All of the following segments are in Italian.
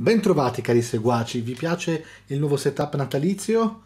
Bentrovati cari seguaci, vi piace il nuovo setup natalizio?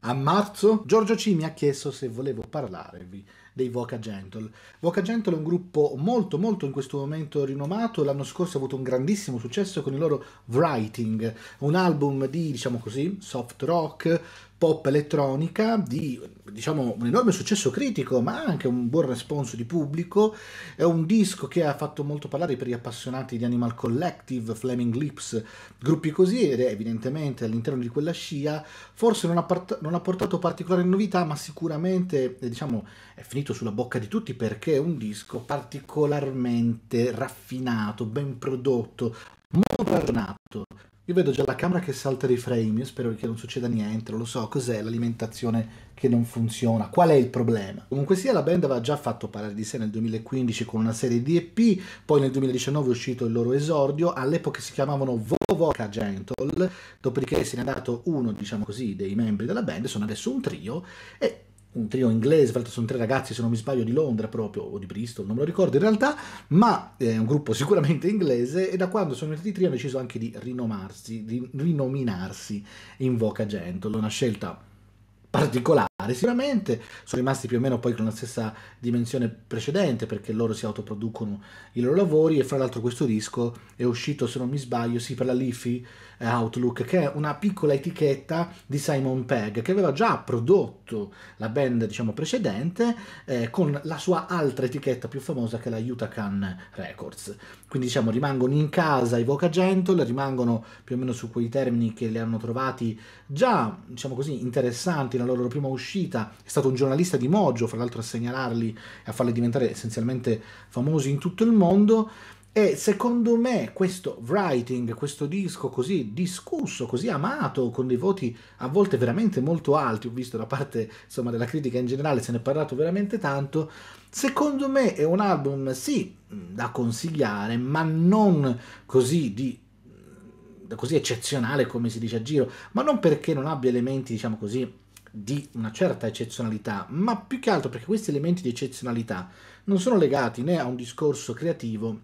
A marzo Giorgio C mi ha chiesto se volevo parlarvi dei Voca Gentle. Voca Gentle è un gruppo molto molto in questo momento rinomato, l'anno scorso ha avuto un grandissimo successo con il loro Writing, un album di diciamo così soft rock pop elettronica di diciamo, un enorme successo critico ma anche un buon responso di pubblico è un disco che ha fatto molto parlare per gli appassionati di Animal Collective, Flaming Lips gruppi così ed è evidentemente all'interno di quella scia forse non ha, part- non ha portato particolari novità ma sicuramente eh, diciamo, è finito sulla bocca di tutti perché è un disco particolarmente raffinato ben prodotto molto aggiornato io vedo già la camera che salta dei frame, io spero che non succeda niente, lo so, cos'è l'alimentazione che non funziona, qual è il problema? Comunque sia la band aveva già fatto parlare di sé nel 2015 con una serie di EP, poi nel 2019 è uscito il loro esordio, all'epoca si chiamavano Vovoca Gentle, dopodiché se n'è andato uno, diciamo così, dei membri della band, sono adesso un trio e un trio inglese, tra l'altro sono tre ragazzi se non mi sbaglio di Londra proprio, o di Bristol, non me lo ricordo in realtà, ma è un gruppo sicuramente inglese e da quando sono diventati trio hanno deciso anche di rinomarsi, di rinominarsi in Voca Gentolo, una scelta particolare. Sicuramente sono rimasti più o meno poi con la stessa dimensione precedente perché loro si autoproducono i loro lavori e fra l'altro questo disco è uscito se non mi sbaglio sì per la Leafy eh, Outlook che è una piccola etichetta di Simon Pegg che aveva già prodotto la band diciamo precedente eh, con la sua altra etichetta più famosa che è la Utacan Records quindi diciamo rimangono in casa i Voca Gentle rimangono più o meno su quei termini che li hanno trovati già diciamo così interessanti nella loro prima uscita uscita, è stato un giornalista di Mojo, fra l'altro a segnalarli e a farli diventare essenzialmente famosi in tutto il mondo. E secondo me questo writing, questo disco così discusso, così amato, con dei voti a volte veramente molto alti, ho visto da parte insomma, della critica in generale, se ne è parlato veramente tanto, secondo me è un album sì da consigliare, ma non così di così eccezionale come si dice a giro, ma non perché non abbia elementi, diciamo così, di una certa eccezionalità, ma più che altro perché questi elementi di eccezionalità non sono legati né a un discorso creativo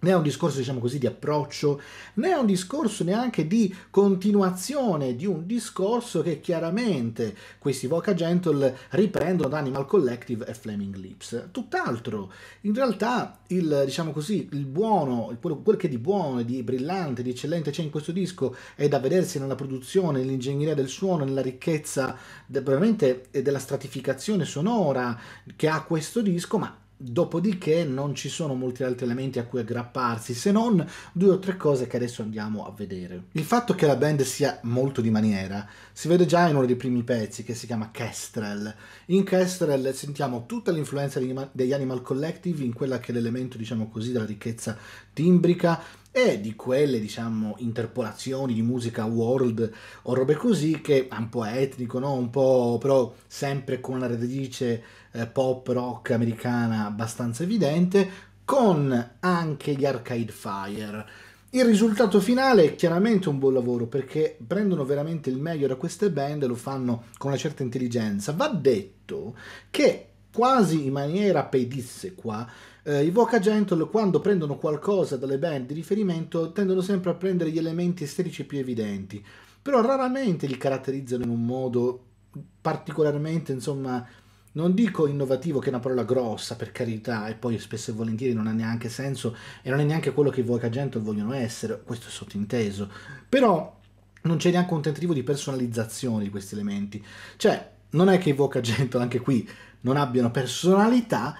né è un discorso, diciamo così, di approccio, né è un discorso neanche di continuazione di un discorso che chiaramente questi Voca Gentle riprendono da Animal Collective e Flaming Lips. Tutt'altro, in realtà, il, diciamo così, il buono, quello, quel che di buono, di brillante, di eccellente c'è in questo disco è da vedersi nella produzione, nell'ingegneria del suono, nella ricchezza de, veramente della stratificazione sonora che ha questo disco, ma Dopodiché non ci sono molti altri elementi a cui aggrapparsi se non due o tre cose che adesso andiamo a vedere. Il fatto che la band sia molto di maniera si vede già in uno dei primi pezzi che si chiama Kestrel. In Kestrel sentiamo tutta l'influenza degli Animal Collective in quella che è l'elemento, diciamo così, della ricchezza timbrica e di quelle, diciamo, interpolazioni di musica world o robe così che è un po' etnico, no? Un po' però sempre con la radice eh, pop rock americana abbastanza evidente, con anche gli Arcade Fire. Il risultato finale è chiaramente un buon lavoro perché prendono veramente il meglio da queste band e lo fanno con una certa intelligenza. Va detto che quasi in maniera pedissequa eh, i Voca Gentle quando prendono qualcosa dalle band di riferimento tendono sempre a prendere gli elementi estetici più evidenti, però raramente li caratterizzano in un modo particolarmente, insomma, non dico innovativo che è una parola grossa per carità e poi spesso e volentieri non ha neanche senso e non è neanche quello che voi Cagento vogliono essere, questo è sottinteso, però non c'è neanche un tentativo di personalizzazione di questi elementi, cioè non è che Voca Gento anche qui non abbiano personalità,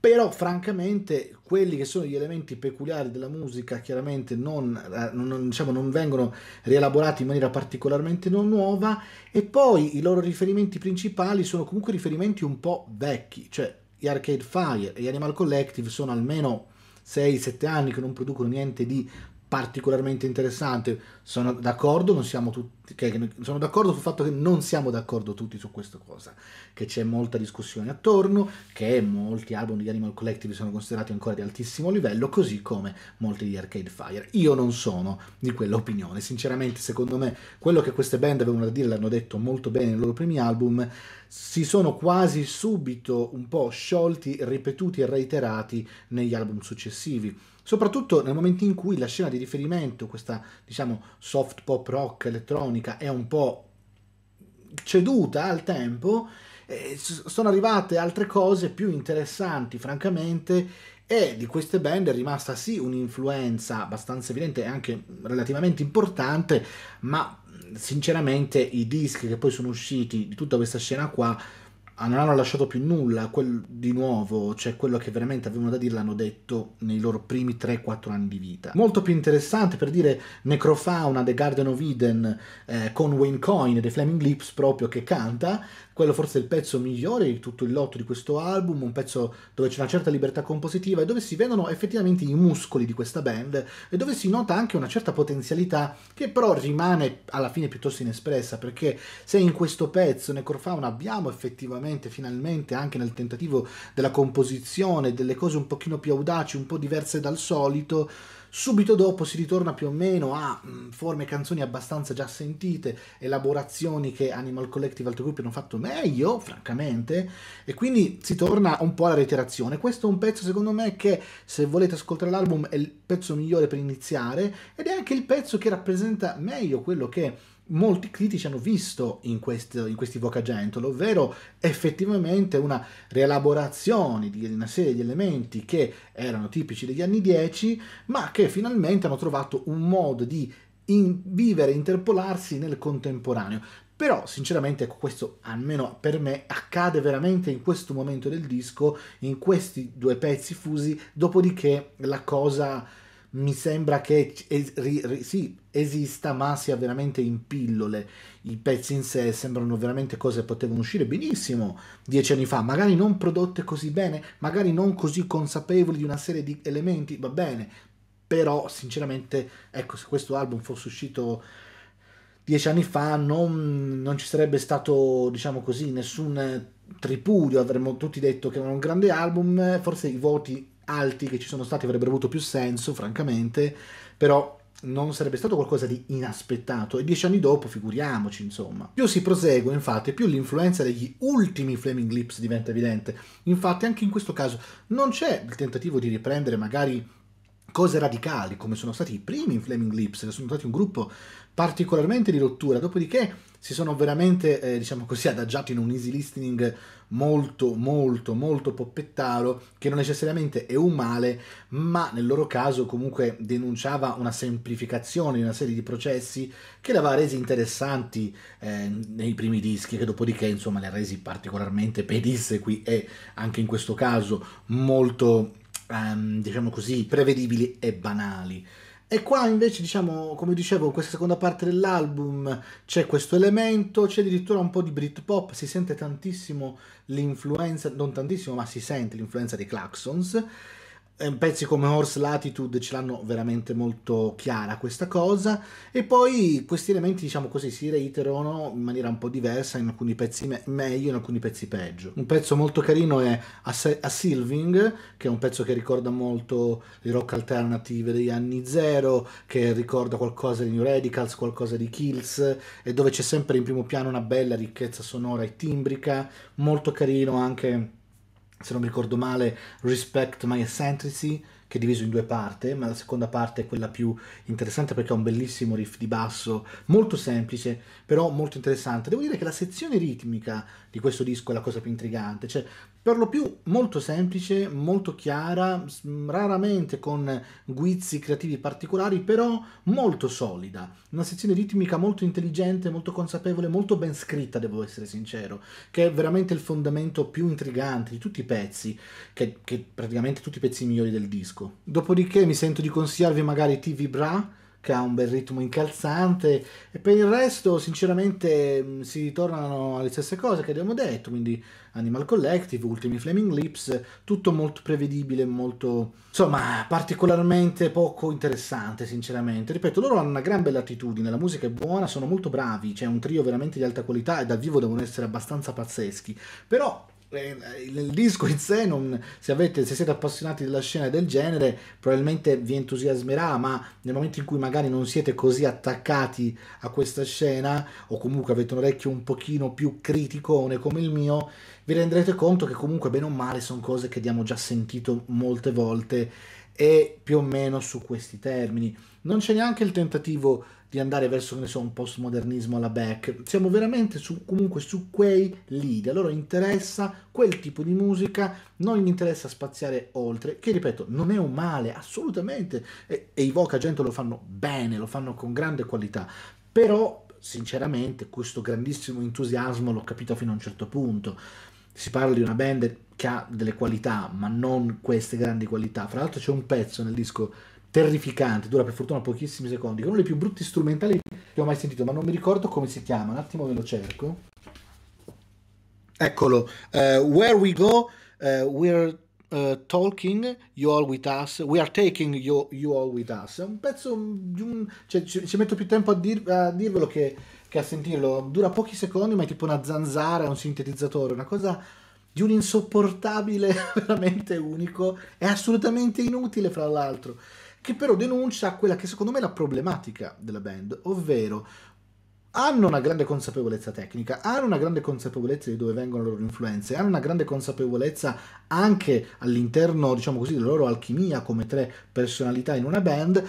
però francamente quelli che sono gli elementi peculiari della musica chiaramente non, eh, non, diciamo, non vengono rielaborati in maniera particolarmente non nuova e poi i loro riferimenti principali sono comunque riferimenti un po' vecchi, cioè gli Arcade Fire e gli Animal Collective sono almeno 6-7 anni che non producono niente di particolarmente interessante. Sono d'accordo, non siamo tutti, che, sono d'accordo sul fatto che non siamo d'accordo tutti su questa cosa, che c'è molta discussione attorno, che molti album di Animal Collective sono considerati ancora di altissimo livello, così come molti di Arcade Fire. Io non sono di quell'opinione, sinceramente secondo me quello che queste band avevano da dire l'hanno detto molto bene nei loro primi album, si sono quasi subito un po' sciolti, ripetuti e reiterati negli album successivi soprattutto nel momento in cui la scena di riferimento, questa diciamo soft pop rock elettronica, è un po' ceduta al tempo, eh, sono arrivate altre cose più interessanti, francamente, e di queste band è rimasta sì un'influenza abbastanza evidente e anche relativamente importante, ma sinceramente i dischi che poi sono usciti di tutta questa scena qua Ah, non hanno lasciato più nulla quel, di nuovo, cioè quello che veramente avevano da dire l'hanno detto nei loro primi 3-4 anni di vita. Molto più interessante per dire Necrofauna, The Garden of Eden, eh, con Wayne Coyne, The Flaming Lips proprio che canta, quello forse è il pezzo migliore di tutto il lotto di questo album, un pezzo dove c'è una certa libertà compositiva e dove si vedono effettivamente i muscoli di questa band e dove si nota anche una certa potenzialità che però rimane alla fine piuttosto inespressa perché se in questo pezzo Necrofauna abbiamo effettivamente veramente finalmente anche nel tentativo della composizione, delle cose un pochino più audaci, un po' diverse dal solito, subito dopo si ritorna più o meno a mm, forme e canzoni abbastanza già sentite, elaborazioni che Animal Collective e altri gruppi hanno fatto meglio, francamente, e quindi si torna un po' alla reiterazione. Questo è un pezzo, secondo me, che se volete ascoltare l'album è il pezzo migliore per iniziare ed è anche il pezzo che rappresenta meglio quello che molti critici hanno visto in, questo, in questi Vocagentolo, ovvero effettivamente una rielaborazione di una serie di elementi che erano tipici degli anni 10, ma che finalmente hanno trovato un modo di in vivere, interpolarsi nel contemporaneo. Però sinceramente ecco, questo almeno per me accade veramente in questo momento del disco, in questi due pezzi fusi, dopodiché la cosa mi sembra che es- ri- ri- sì, esista ma sia veramente in pillole. I pezzi in sé sembrano veramente cose che potevano uscire benissimo dieci anni fa, magari non prodotte così bene, magari non così consapevoli di una serie di elementi, va bene, però sinceramente ecco se questo album fosse uscito dieci anni fa non, non ci sarebbe stato diciamo così nessun tripudio avremmo tutti detto che era un grande album forse i voti alti che ci sono stati avrebbero avuto più senso, francamente, però non sarebbe stato qualcosa di inaspettato e dieci anni dopo figuriamoci insomma. Più si prosegue infatti più l'influenza degli ultimi Flaming Lips diventa evidente, infatti anche in questo caso non c'è il tentativo di riprendere magari cose radicali come sono stati i primi in Flaming Lips, che sono stati un gruppo particolarmente di rottura, dopodiché si sono veramente, eh, diciamo così, adagiati in un easy listening molto, molto, molto poppettaro, che non necessariamente è un male, ma nel loro caso comunque denunciava una semplificazione di una serie di processi che l'aveva resi interessanti eh, nei primi dischi, che dopodiché, insomma, le ha resi particolarmente pedisse qui e anche in questo caso molto um, diciamo così, prevedibili e banali. E qua invece, diciamo, come dicevo, in questa seconda parte dell'album c'è questo elemento, c'è addirittura un po' di Britpop, si sente tantissimo l'influenza, non tantissimo, ma si sente l'influenza dei Claxons eh, pezzi come Horse Latitude ce l'hanno veramente molto chiara questa cosa e poi questi elementi diciamo così si reiterano in maniera un po' diversa in alcuni pezzi me- meglio in alcuni pezzi peggio un pezzo molto carino è A, Se- A, Silving che è un pezzo che ricorda molto le rock alternative degli anni zero che ricorda qualcosa di New Radicals qualcosa di Kills e dove c'è sempre in primo piano una bella ricchezza sonora e timbrica molto carino anche se non mi ricordo male, Respect My Eccentricity, che è diviso in due parti, ma la seconda parte è quella più interessante perché ha un bellissimo riff di basso, molto semplice, però molto interessante. Devo dire che la sezione ritmica di questo disco è la cosa più intrigante, cioè per lo più molto semplice, molto chiara, raramente con guizzi creativi particolari, però molto solida. Una sezione ritmica molto intelligente, molto consapevole, molto ben scritta, devo essere sincero, che è veramente il fondamento più intrigante di tutti i pezzi, che, che praticamente tutti i pezzi migliori del disco. Dopodiché mi sento di consigliarvi magari TV Bra, che ha un bel ritmo incalzante e per il resto sinceramente mm, si ritornano alle stesse cose che abbiamo detto quindi Animal Collective, Ultimi Flaming Lips tutto molto prevedibile molto insomma particolarmente poco interessante sinceramente ripeto loro hanno una gran bella attitudine la musica è buona sono molto bravi c'è un trio veramente di alta qualità e dal vivo devono essere abbastanza pazzeschi però eh, il disco in sé, non, se, avete, se, siete appassionati della scena del genere, probabilmente vi entusiasmerà, ma nel momento in cui magari non siete così attaccati a questa scena, o comunque avete un orecchio un pochino più criticone come il mio, vi renderete conto che comunque bene o male sono cose che abbiamo già sentito molte volte e più o meno su questi termini. Non c'è neanche il tentativo di andare verso ne so, un postmodernismo alla back. Siamo veramente su, comunque su quei lead. A loro interessa quel tipo di musica, non gli interessa spaziare oltre, che ripeto, non è un male, assolutamente. E, e i Voca Gente lo fanno bene, lo fanno con grande qualità. Però, sinceramente, questo grandissimo entusiasmo l'ho capito fino a un certo punto. Si parla di una band che ha delle qualità, ma non queste grandi qualità. Fra l'altro c'è un pezzo nel disco terrificante, dura per fortuna pochissimi secondi, uno dei più brutti strumentali che ho mai sentito, ma non mi ricordo come si chiama, un attimo ve lo cerco. Eccolo, uh, Where We Go, uh, We're uh, Talking, You All With Us, We Are Taking You, you All With Us, è un pezzo di un... Cioè, ci, ci, metto più tempo a, dir, a dirvelo che, che a sentirlo, dura pochi secondi ma è tipo una zanzara, un sintetizzatore, una cosa di un insopportabile veramente unico, è assolutamente inutile fra l'altro che però denuncia quella che secondo me è la problematica della band, ovvero hanno una grande consapevolezza tecnica, hanno una grande consapevolezza di dove vengono le loro influenze, hanno una grande consapevolezza anche all'interno, diciamo così, della loro alchimia come tre personalità in una band,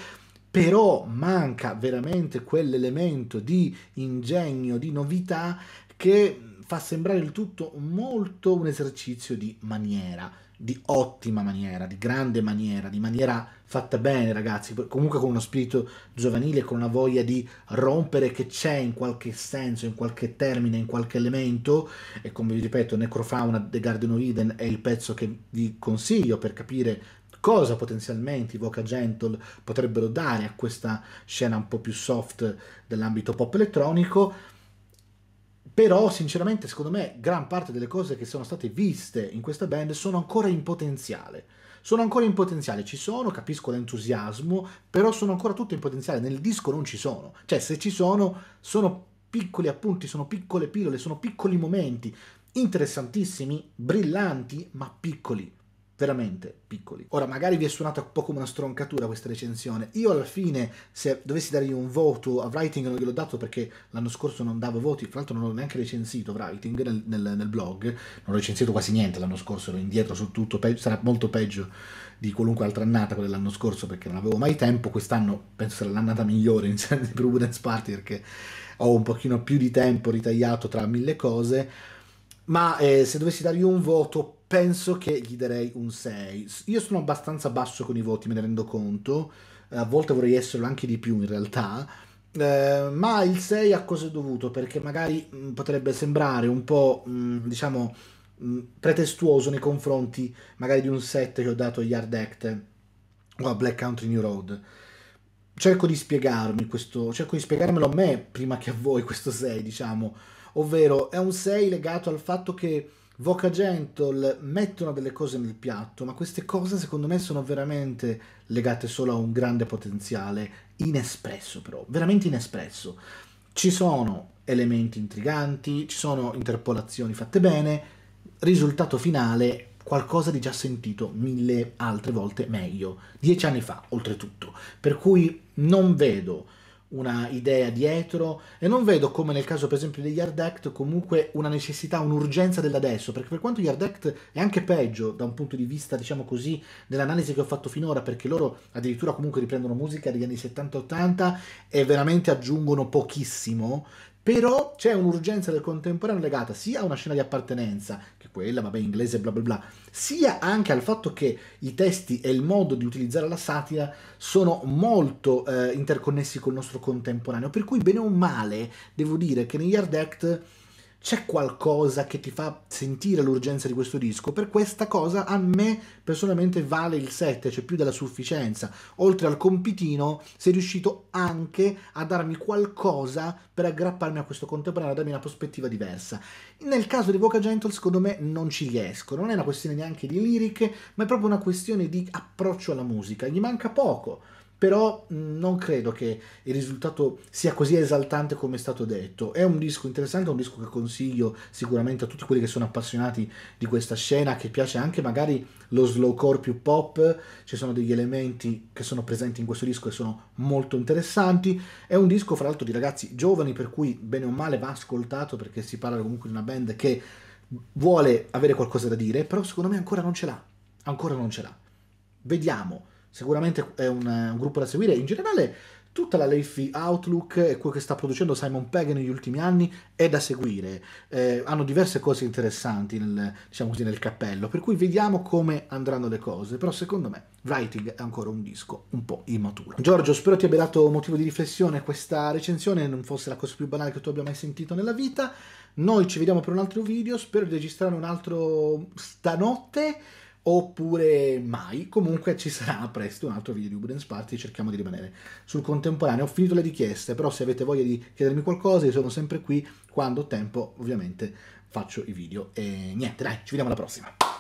però manca veramente quell'elemento di ingegno, di novità che fa sembrare il tutto molto un esercizio di maniera di ottima maniera, di grande maniera, di maniera fatta bene ragazzi, comunque con uno spirito giovanile, con una voglia di rompere che c'è in qualche senso, in qualche termine, in qualche elemento e come vi ripeto Necrofauna The Garden of Eden è il pezzo che vi consiglio per capire cosa potenzialmente i Voca Gentle potrebbero dare a questa scena un po' più soft dell'ambito pop elettronico però sinceramente secondo me gran parte delle cose che sono state viste in questa band sono ancora in potenziale sono ancora in potenziale, ci sono, capisco l'entusiasmo, però sono ancora tutte in potenziale, nel disco non ci sono, cioè se ci sono sono piccoli appunti, sono piccole pillole, sono piccoli momenti, interessantissimi, brillanti, ma piccoli veramente piccoli. Ora, magari vi è suonata un po' come una stroncatura questa recensione. Io alla fine, se dovessi dargli un voto a Writing, non gliel'ho dato perché l'anno scorso non davo voti, fra l'altro non l'ho neanche recensito Writing nel, nel, nel blog, non ho recensito quasi niente l'anno scorso, ero indietro su tutto, pe- sarà molto peggio di qualunque altra annata, quella dell'anno scorso, perché non avevo mai tempo, quest'anno penso sarà l'annata migliore in senso di Prudence Party perché ho un pochino più di tempo ritagliato tra mille cose ma eh, se dovessi dargli un voto penso che gli darei un 6. Io sono abbastanza basso con i voti, me ne rendo conto, eh, a volte vorrei esserlo anche di più in realtà, eh, ma il 6 a cosa è dovuto? Perché magari mh, mm, potrebbe sembrare un po', mh, mm, diciamo, mh, mm, pretestuoso nei confronti magari di un 7 che ho dato agli Hard Act o a Black Country New Road. Cerco di spiegarmi questo, cerco di spiegarmelo a me prima che a voi questo 6, diciamo ovvero è un 6 legato al fatto che Voca Gentle mettono delle cose nel piatto, ma queste cose secondo me sono veramente legate solo a un grande potenziale, inespresso però, veramente inespresso. Ci sono elementi intriganti, ci sono interpolazioni fatte bene, risultato finale qualcosa di già sentito mille altre volte meglio, dieci anni fa oltretutto, per cui non vedo una idea dietro e non vedo come nel caso per esempio degli Hard Act comunque una necessità, un'urgenza dell'adesso, perché per quanto gli Hard Act è anche peggio da un punto di vista, diciamo così, dell'analisi che ho fatto finora, perché loro addirittura comunque riprendono musica degli anni 70-80 e veramente aggiungono pochissimo, però c'è un'urgenza del contemporaneo legata sia a una scena di appartenenza, che è quella, vabbè, inglese, bla bla bla, sia anche al fatto che i testi e il modo di utilizzare la satira sono molto eh, interconnessi col nostro contemporaneo. Per cui, bene o male, devo dire che negli Hard Act c'è qualcosa che ti fa sentire l'urgenza di questo disco, per questa cosa a me personalmente vale il 7, cioè più della sufficienza. Oltre al compitino, sei riuscito anche a darmi qualcosa per aggrapparmi a questo contemporaneo, a darmi una prospettiva diversa. Nel caso di Voca Gentle, secondo me non ci riesco, non è una questione neanche di liriche, ma è proprio una questione di approccio alla musica, gli manca poco però mm, non credo che il risultato sia così esaltante come è stato detto. È un disco interessante, è un disco che consiglio sicuramente a tutti quelli che sono appassionati di questa scena, che piace anche magari lo slowcore più pop, ci sono degli elementi che sono presenti in questo disco e sono molto interessanti. È un disco fra l'altro di ragazzi giovani, per cui bene o male va ascoltato perché si parla comunque di una band che vuole avere qualcosa da dire, però secondo me ancora non ce l'ha. Ancora non ce l'ha. Vediamo sicuramente è un, un gruppo da seguire. In generale, tutta la Leafy Outlook e quello che sta producendo Simon Pegg negli ultimi anni è da seguire. Eh, hanno diverse cose interessanti nel, diciamo così, nel cappello, per cui vediamo come andranno le cose. Però secondo me Writing è ancora un disco un po' immaturo. Giorgio, spero ti abbia dato motivo di riflessione questa recensione, non fosse la cosa più banale che tu abbia mai sentito nella vita. Noi ci vediamo per un altro video, spero di registrare un altro stanotte oppure mai. Comunque ci sarà presto un altro video di Ubudens Party, cerchiamo di rimanere sul contemporaneo. Ho finito le richieste, però se avete voglia di chiedermi qualcosa io sono sempre qui, quando ho tempo ovviamente faccio i video. E niente, dai, ci vediamo alla prossima.